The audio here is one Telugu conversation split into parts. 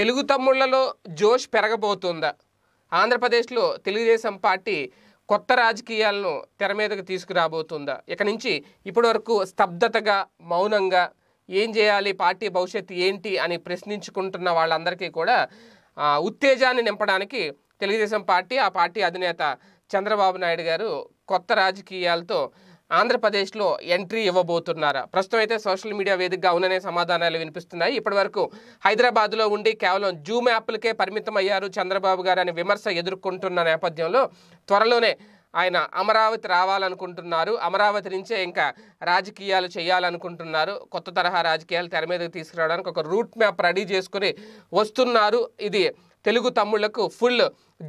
తెలుగు తమ్ముళ్లలో జోష్ పెరగబోతుందా ఆంధ్రప్రదేశ్లో తెలుగుదేశం పార్టీ కొత్త రాజకీయాలను తెర మీదకు తీసుకురాబోతుందా ఇక నుంచి ఇప్పటివరకు స్తబ్దతగా మౌనంగా ఏం చేయాలి పార్టీ భవిష్యత్తు ఏంటి అని ప్రశ్నించుకుంటున్న వాళ్ళందరికీ కూడా ఉత్తేజాన్ని నింపడానికి తెలుగుదేశం పార్టీ ఆ పార్టీ అధినేత చంద్రబాబు నాయుడు గారు కొత్త రాజకీయాలతో ఆంధ్రప్రదేశ్లో ఎంట్రీ ఇవ్వబోతున్నారా ప్రస్తుతం అయితే సోషల్ మీడియా వేదికగా ఉన్ననే సమాధానాలు వినిపిస్తున్నాయి ఇప్పటివరకు హైదరాబాద్లో ఉండి కేవలం జూమ్ యాప్లకే పరిమితం అయ్యారు చంద్రబాబు గారు అని విమర్శ ఎదుర్కొంటున్న నేపథ్యంలో త్వరలోనే ఆయన అమరావతి రావాలనుకుంటున్నారు అమరావతి నుంచే ఇంకా రాజకీయాలు చేయాలనుకుంటున్నారు కొత్త తరహా రాజకీయాలు తెర మీదకి తీసుకురావడానికి ఒక రూట్ మ్యాప్ రెడీ చేసుకుని వస్తున్నారు ఇది తెలుగు తమ్ముళ్లకు ఫుల్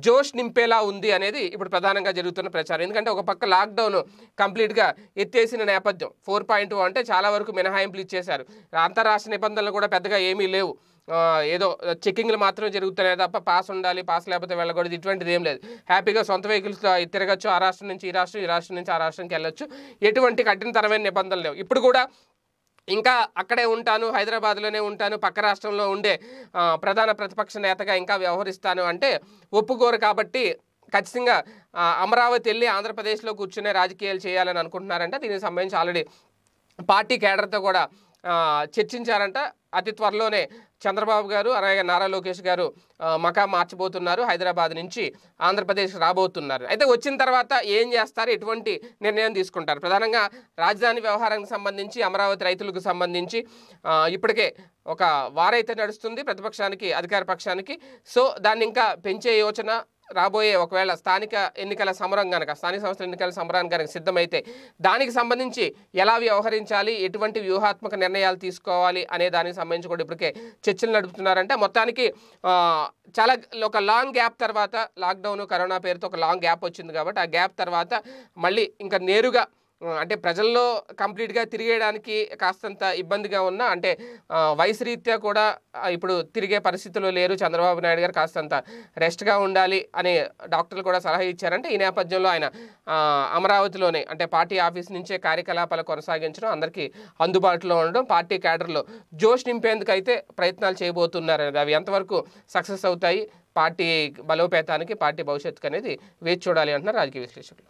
జోష్ నింపేలా ఉంది అనేది ఇప్పుడు ప్రధానంగా జరుగుతున్న ప్రచారం ఎందుకంటే ఒక పక్క లాక్డౌన్ కంప్లీట్గా ఎత్తేసిన నేపథ్యం ఫోర్ పాయింట్ అంటే చాలా వరకు మినహాయింపులు ఇచ్చేశారు అంతర్రాష్ట్ర నిబంధనలు కూడా పెద్దగా ఏమీ లేవు ఏదో చెక్కింగ్లు మాత్రమే జరుగుతున్నాయి తప్ప పాస్ ఉండాలి పాస్ లేకపోతే వెళ్ళకూడదు ఇటువంటిది ఏం లేదు హ్యాపీగా సొంత వెహికల్స్లో తిరగచ్చు ఆ రాష్ట్రం నుంచి ఈ రాష్ట్రం ఈ రాష్ట్రం నుంచి ఆ రాష్ట్రంకి వెళ్ళొచ్చు ఎటువంటి కఠినతరమైన నిబంధనలు లేవు ఇప్పుడు కూడా ఇంకా అక్కడే ఉంటాను హైదరాబాద్లోనే ఉంటాను పక్క రాష్ట్రంలో ఉండే ప్రధాన ప్రతిపక్ష నేతగా ఇంకా వ్యవహరిస్తాను అంటే ఒప్పుకోరు కాబట్టి ఖచ్చితంగా అమరావతి వెళ్ళి ఆంధ్రప్రదేశ్లో కూర్చునే రాజకీయాలు చేయాలని అనుకుంటున్నారంట దీనికి సంబంధించి ఆల్రెడీ పార్టీ కేడర్తో కూడా చర్చించారంట అతి త్వరలోనే చంద్రబాబు గారు అలాగే నారా లోకేష్ గారు మకా మార్చబోతున్నారు హైదరాబాద్ నుంచి ఆంధ్రప్రదేశ్ రాబోతున్నారు అయితే వచ్చిన తర్వాత ఏం చేస్తారు ఎటువంటి నిర్ణయం తీసుకుంటారు ప్రధానంగా రాజధాని వ్యవహారానికి సంబంధించి అమరావతి రైతులకు సంబంధించి ఇప్పటికే ఒక వారైతే నడుస్తుంది ప్రతిపక్షానికి అధికార పక్షానికి సో దాన్ని ఇంకా పెంచే యోచన రాబోయే ఒకవేళ స్థానిక ఎన్నికల సమరం కనుక స్థానిక సంస్థల ఎన్నికల సమరం కనుక సిద్ధమైతే దానికి సంబంధించి ఎలా వ్యవహరించాలి ఎటువంటి వ్యూహాత్మక నిర్ణయాలు తీసుకోవాలి అనే దానికి సంబంధించి కూడా ఇప్పటికే చర్చలు నడుపుతున్నారంటే మొత్తానికి చాలా ఒక లాంగ్ గ్యాప్ తర్వాత లాక్డౌన్ కరోనా పేరుతో ఒక లాంగ్ గ్యాప్ వచ్చింది కాబట్టి ఆ గ్యాప్ తర్వాత మళ్ళీ ఇంకా నేరుగా అంటే ప్రజల్లో కంప్లీట్గా తిరిగేయడానికి కాస్తంత ఇబ్బందిగా ఉన్న అంటే వయసు రీత్యా కూడా ఇప్పుడు తిరిగే పరిస్థితులు లేరు చంద్రబాబు నాయుడు గారు కాస్తంత రెస్ట్గా ఉండాలి అని డాక్టర్లు కూడా సలహా ఇచ్చారంటే ఈ నేపథ్యంలో ఆయన అమరావతిలోనే అంటే పార్టీ ఆఫీస్ నుంచే కార్యకలాపాలు కొనసాగించడం అందరికీ అందుబాటులో ఉండడం పార్టీ క్యాడర్లో జోష్ నింపేందుకైతే ప్రయత్నాలు చేయబోతున్నారు అవి ఎంతవరకు సక్సెస్ అవుతాయి పార్టీ బలోపేతానికి పార్టీ భవిష్యత్తుకు అనేది వేచి చూడాలి అంటున్నారు రాజకీయ విశ్లేషకులు